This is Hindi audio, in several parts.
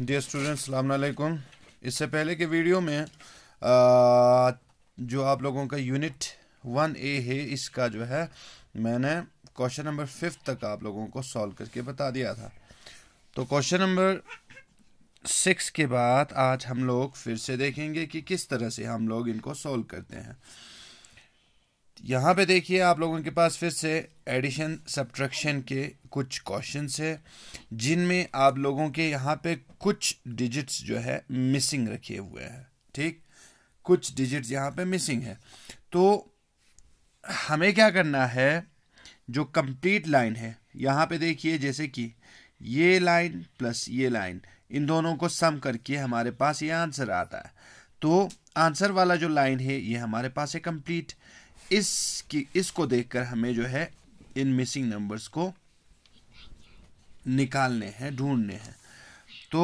डियर स्टूडेंट्स अलैक्म इससे पहले के वीडियो में आ, जो आप लोगों का यूनिट वन ए है इसका जो है मैंने क्वेश्चन नंबर फिफ्थ तक आप लोगों को सॉल्व करके बता दिया था तो क्वेश्चन नंबर सिक्स के बाद आज हम लोग फिर से देखेंगे कि किस तरह से हम लोग इनको सॉल्व करते हैं यहाँ पे देखिए आप लोगों के पास फिर से एडिशन सब्ट्रैक्शन के कुछ क्वेश्चंस है जिनमें आप लोगों के यहाँ पे कुछ डिजिट्स जो है मिसिंग रखे हुए हैं ठीक कुछ डिजिट्स यहाँ पे मिसिंग है तो हमें क्या करना है जो कंप्लीट लाइन है यहाँ पे देखिए जैसे कि ये लाइन प्लस ये लाइन इन दोनों को सम करके हमारे पास ये आंसर आता है तो आंसर वाला जो लाइन है ये हमारे पास है कंप्लीट इस की इसको देखकर हमें जो है इन मिसिंग नंबर्स को निकालने हैं ढूंढने हैं तो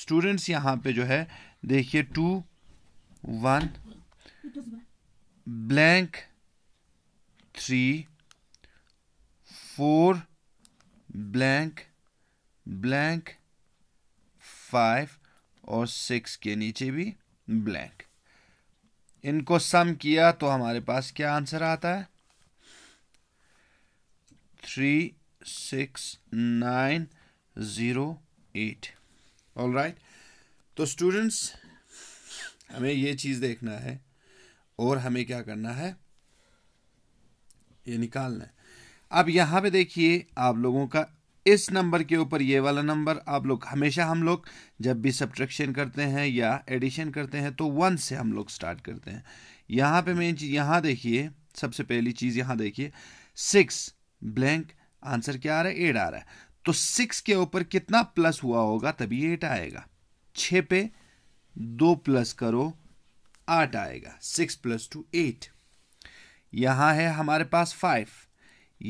स्टूडेंट्स यहाँ पे जो है देखिए two one blank three four blank blank five और सिक्स के नीचे भी ब्लैंक इनको सम किया तो हमारे पास क्या आंसर आता है three six nine zero eight all right तो स्टूडेंट्स हमें ये चीज़ देखना है और हमें क्या करना है ये निकालना है अब यहां पे देखिए आप लोगों का इस नंबर के ऊपर ये वाला नंबर आप लोग हमेशा हम लोग जब भी सब्ट्रैक्शन करते हैं या एडिशन करते हैं तो वन से हम लोग स्टार्ट करते हैं यहाँ पे मेन चीज़ यहाँ देखिए सबसे पहली चीज़ यहाँ देखिए सिक्स ब्लैंक आंसर क्या आ रहा है एट आ रहा है तो सिक्स के ऊपर कितना प्लस हुआ होगा तभी एट आएगा छ पे दो प्लस करो आठ आएगा सिक्स प्लस टू एट यहाँ है हमारे पास फाइव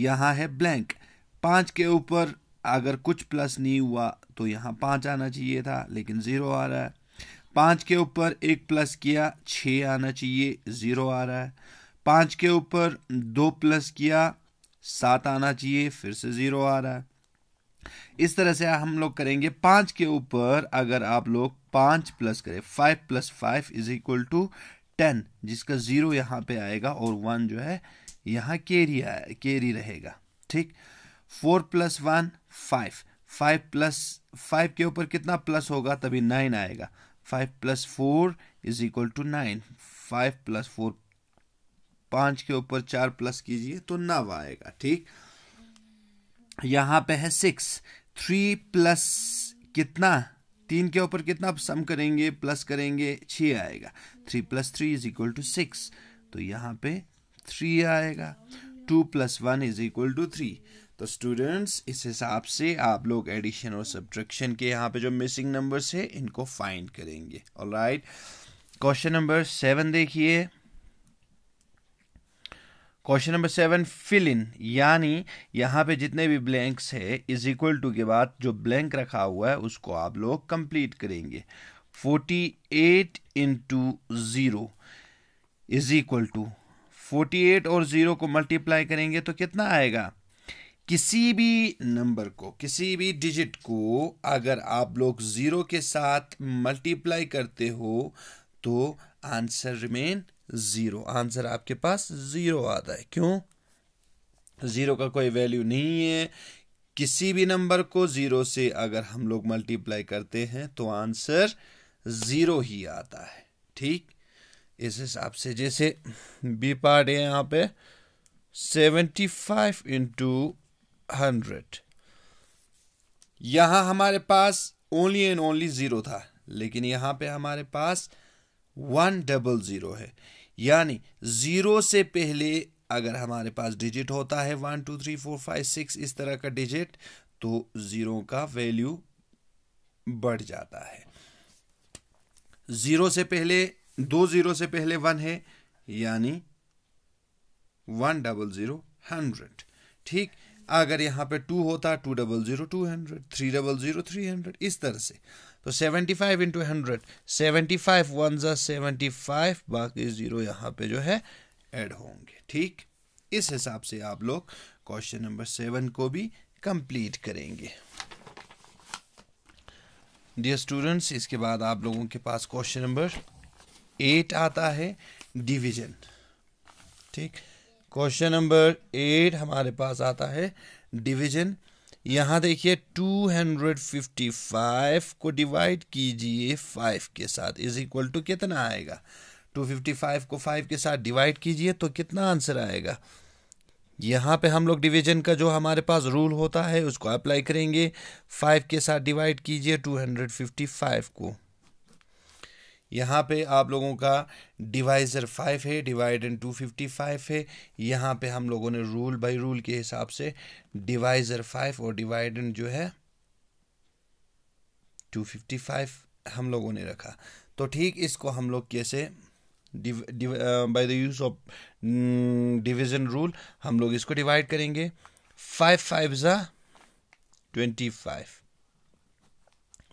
यहाँ है ब्लैंक पाँच के ऊपर अगर कुछ प्लस नहीं हुआ तो यहाँ पाँच आना चाहिए था लेकिन ज़ीरो आ रहा है पाँच के ऊपर एक प्लस किया छः आना चाहिए ज़ीरो आ रहा है पाँच के ऊपर दो प्लस किया सात आना चाहिए फिर से ज़ीरो आ रहा है इस तरह से हम लोग करेंगे पाँच के ऊपर अगर आप लोग पाँच प्लस करें five plus five is equal to ten जिसका ज़ीरो यहाँ पे आएगा और वन जो है यहाँ केरी आ, केरी रहेगा ठीक four plus one five five plus five के ऊपर कितना प्लस होगा तभी नाइन आएगा five plus four is equal to nine five plus four पाँच के ऊपर चार प्लस कीजिए तो नव आएगा ठीक यहाँ पे है सिक्स थ्री प्लस कितना तीन के ऊपर कितना सम करेंगे प्लस करेंगे छ आएगा three plus three is equal to six तो यहाँ पे थ्री आएगा two plus one is equal to three तो स्टूडेंट्स इस हिसाब से आप लोग एडिशन और सब्ट्रैक्शन के यहाँ पे जो मिसिंग नंबर्स है इनको फाइंड करेंगे और राइट क्वेश्चन नंबर सेवन देखिए question number seven fill in यानी यहाँ पे जितने भी ब्लैंक्स है इज इक्वल टू के बाद जो ब्लैंक रखा हुआ है उसको आप लोग कंप्लीट करेंगे forty eight into zero is equal to forty eight और ज़ीरो को मल्टीप्लाई करेंगे तो कितना आएगा किसी भी नंबर को किसी भी डिजिट को अगर आप लोग ज़ीरो के साथ मल्टीप्लाई करते हो तो आंसर रिमेन ज़ीरो आंसर आपके पास ज़ीरो आता है क्यों ज़ीरो का कोई वैल्यू नहीं है किसी भी नंबर को ज़ीरो से अगर हम लोग मल्टीप्लाई करते हैं तो आंसर ज़ीरो ही आता है ठीक इस हिसाब से जैसे बी पार्ट है यहाँ पे सेवेंटी फाइव इंटू हंड्रेड यहां हमारे पास ओनली एंड ओनली जीरो था लेकिन यहां पे हमारे पास वन डबल जीरो है यानी जीरो से पहले अगर हमारे पास डिजिट होता है one two three four five six इस तरह का डिजिट तो जीरो का वैल्यू बढ़ जाता है जीरो से पहले दो जीरो से पहले वन है यानी वन डबल जीरो हंड्रेड ठीक अगर यहाँ पे टू होता two double zero two hundred three double zero three hundred इस तरह से तो seventy five into hundred seventy five one ज़ा सेवेंटी फाइव बाकी ज़ीरो यहाँ पे जो है ऐड होंगे ठीक इस हिसाब से आप लोग क्वेश्चन नंबर सेवन को भी कंप्लीट करेंगे डियर स्टूडेंट्स इसके बाद आप लोगों के पास क्वेश्चन नंबर एट आता है डिवीजन ठीक क्वेश्चन नंबर एट हमारे पास आता है डिवीजन यहाँ देखिए 255 को डिवाइड कीजिए 5 के साथ इज इक्वल टू कितना आएगा 255 को 5 के साथ डिवाइड कीजिए तो कितना आंसर आएगा यहाँ पे हम लोग डिवीजन का जो हमारे पास रूल होता है उसको अप्लाई करेंगे 5 के साथ डिवाइड कीजिए 255 को यहाँ पे आप लोगों का डिवाइज़र फाइव है dividend two fifty five है यहाँ पे हम लोगों ने रूल बाई रूल के हिसाब से डिवाइज़र फाइव और डिवाइड इन जो है टू फिफ्टी फाइव हम लोगों ने रखा तो ठीक इसको हम लोग कैसे by the use of division rule हम लोग इसको डिवाइड करेंगे फाइव फाइव ज़ा ट्वेंटी फाइव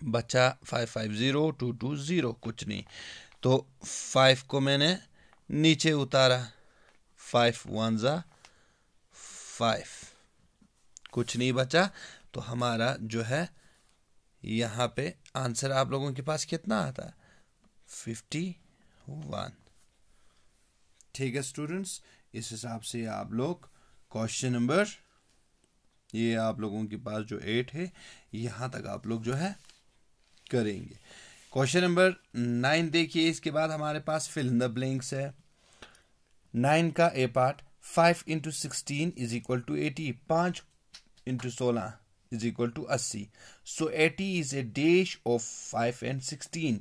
बच्चा five five zero two two zero कुछ नहीं तो फाइव को मैंने नीचे उतारा फाइव वन ज़ा फाइव कुछ नहीं बचा तो हमारा जो है यहाँ पे आंसर आप लोगों के पास कितना आता है फिफ्टी वन ठीक है स्टूडेंट्स इस हिसाब से आप लोग क्वेश्चन नंबर ये आप लोगों के पास जो एट है यहाँ तक आप लोग जो है करेंगे क्वेश्चन नंबर नाइन देखिए इसके बाद हमारे पास फिल इन द ब्लैंक्स है नाइन का A part five into sixteen is equal to eighty पांच इंटू सोलह इज इक्वल टू अस्सी so eighty is a dash of five and sixteen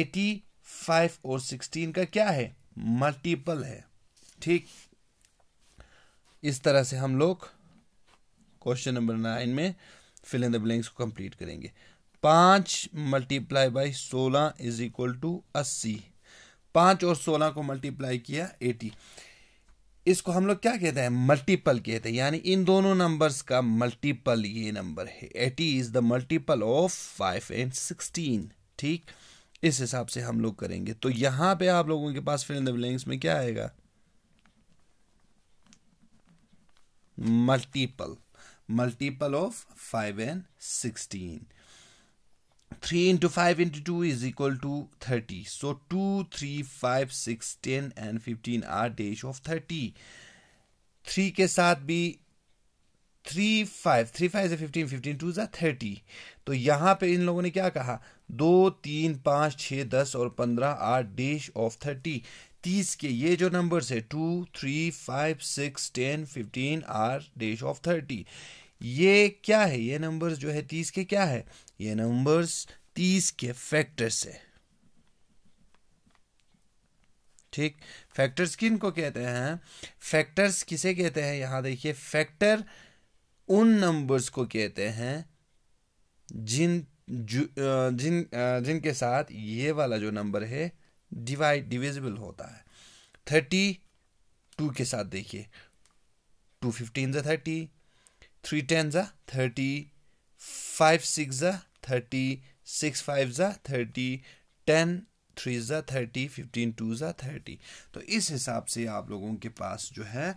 eighty five और सिक्सटीन का क्या है मल्टीपल है ठीक इस तरह से हम लोग क्वेश्चन नंबर नाइन में फिल इन द ब्लैंक्स को कंप्लीट करेंगे पाँच मल्टीप्लाई बाई सोलह इज इक्वल टू अस्सी पाँच और सोलह को मल्टीप्लाई किया एटी इसको हम लोग क्या कहते हैं मल्टीपल कहते हैं यानी इन दोनों नंबर्स का मल्टीपल ये नंबर है eighty is the multiple of five and sixteen ठीक इस हिसाब से हम लोग करेंगे तो यहां पे आप लोगों के पास फिर ब्लैंक्स में क्या आएगा multiple multiple of five and sixteen three into five into two is equal to thirty so two three five six ten and fifteen are days of thirty three के साथ भी थ्री फाइव थ्री फाइव से फिफ्टीन फिफ्टीन टू जै थर्टी तो यहाँ पे इन लोगों ने क्या कहा दो तीन पाँच छः दस और पंद्रह आर डेज ऑफ थर्टी तीस के ये जो नंबर्स है two three five six ten fifteen are days of thirty ये क्या है ये नंबर्स जो है तीस के क्या है ये नंबर्स तीस के फैक्टर्स है ठीक फैक्टर्स किन को कहते हैं फैक्टर्स किसे कहते हैं यहां देखिए फैक्टर उन नंबर्स को कहते हैं जिन जिन जिनके साथ ये वाला जो नंबर है डिवाइड डिविजिबल होता है थर्टी टू के साथ देखिए टू फिफ्टीन से थर्टी थ्री टेन ज़ा थर्टी फाइव सिक्स ज़ा थर्टी सिक्स फाइव ज़ा थर्टी टेन थ्री ज़ा थर्टी फिफ्टीन टू ज़ा थर्टी तो इस हिसाब से आप लोगों के पास जो है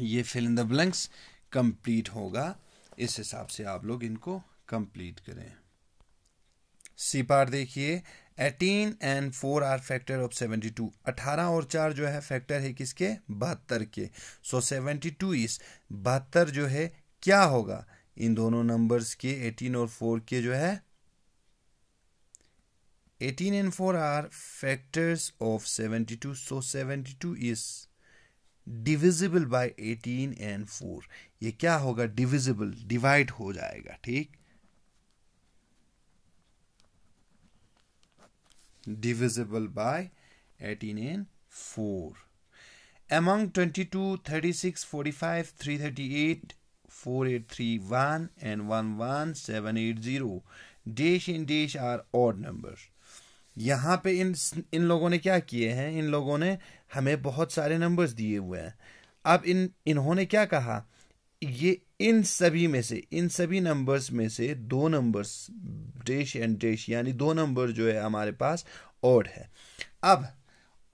ये fill in the blanks complete होगा इस हिसाब से आप लोग इनको कंप्लीट करें सी पार देखिए eighteen and four are factor of seventy two अठारह और चार जो है फैक्टर है किसके बहत्तर के सो सेवेंटी टू इस बहत्तर जो है क्या होगा इन दोनों नंबर्स के एटीन और फोर के जो है eighteen and four are factors of seventy two so seventy two is divisible by eighteen and four ये क्या होगा डिविजिबल डिवाइड हो जाएगा ठीक divisible by 18 and 4. Among 22, 36, 45, 338, 4831 and 11, 780, dash in dash are odd numbers. यहाँ पे इन इन लोगों ने क्या किए हैं इन लोगों ने हमें बहुत सारे नंबर्स दिए हुए हैं अब इन इन्होंने क्या कहा ये इन सभी में से इन सभी नंबर्स में से दो नंबर्स डेश एंड डेश यानी दो नंबर जो है हमारे पास ओड है अब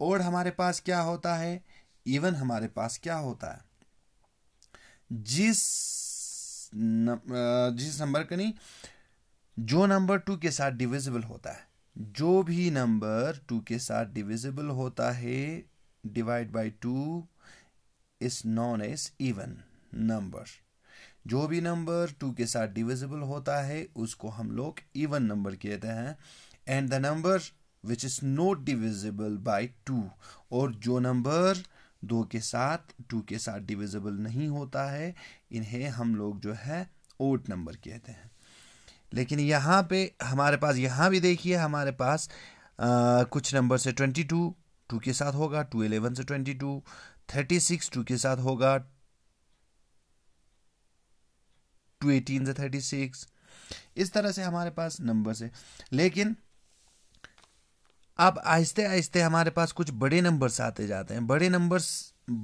ओड हमारे पास क्या होता है इवन हमारे पास क्या होता है जिस न, जिस नंबर का नहीं जो नंबर टू के साथ डिविजिबल होता है जो भी नंबर टू के साथ डिविजिबल होता है divide by two is known as even number जो भी नंबर टू के साथ डिविजिबल होता है उसको हम लोग इवन नंबर कहते हैं and the number which is not divisible by two और जो नंबर दो के साथ टू के साथ डिविजिबल नहीं होता है इन्हें हम लोग जो है ओट नंबर कहते हैं लेकिन यहाँ पे हमारे पास यहाँ भी देखिए हमारे पास आ, कुछ नंबर से ट्वेंटी टू टू के साथ होगा टू एलेवन से twenty two thirty six two के साथ होगा टू एटीन से थर्टी सिक्स इस तरह से हमारे पास नंबर्स है लेकिन अब आहिस्ते आहिस्ते हमारे पास कुछ बड़े नंबर्स आते जाते हैं बड़े नंबर्स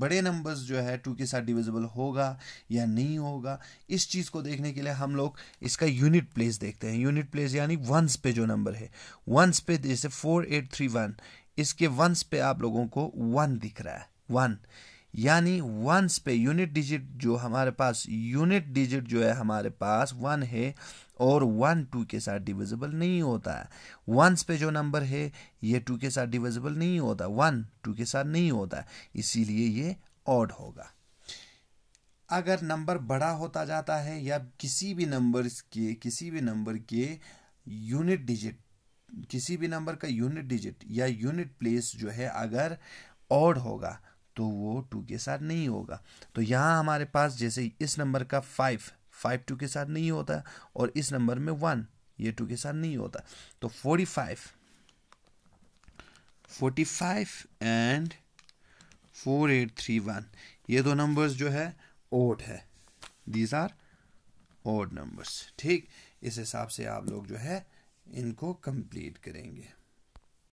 बड़े नंबर्स जो है टू के साथ डिविजिबल होगा या नहीं होगा इस चीज़ को देखने के लिए हम लोग इसका यूनिट प्लेस देखते हैं यूनिट प्लेस यानी वंस पे जो नंबर है वंस पे जैसे फोर एट थ्री वन इसके वंस पे आप लोगों को वन दिख रहा है वन यानी वंस पे यूनिट डिजिट जो हमारे पास यूनिट डिजिट जो है हमारे पास वन है और वन टू के साथ डिविजिबल नहीं होता है वंस पे जो नंबर है ये टू के साथ डिविजिबल नहीं होता वन टू के साथ नहीं होता इसीलिए ये ऑड होगा अगर नंबर बड़ा होता जाता है या किसी भी नंबर के किसी भी नंबर के यूनिट डिजिट किसी भी नंबर का यूनिट डिजिट या यूनिट प्लेस जो है अगर ऑड होगा तो वो टू के साथ नहीं होगा तो यहाँ हमारे पास जैसे इस नंबर का फाइव फाइव टू के साथ नहीं होता और इस नंबर में वन ये टू के साथ नहीं होता तो forty five forty five and four eight three one ये दो नंबर्स जो है ओड है दीज आर ओड नंबर्स ठीक इस हिसाब से आप लोग जो है इनको कंप्लीट करेंगे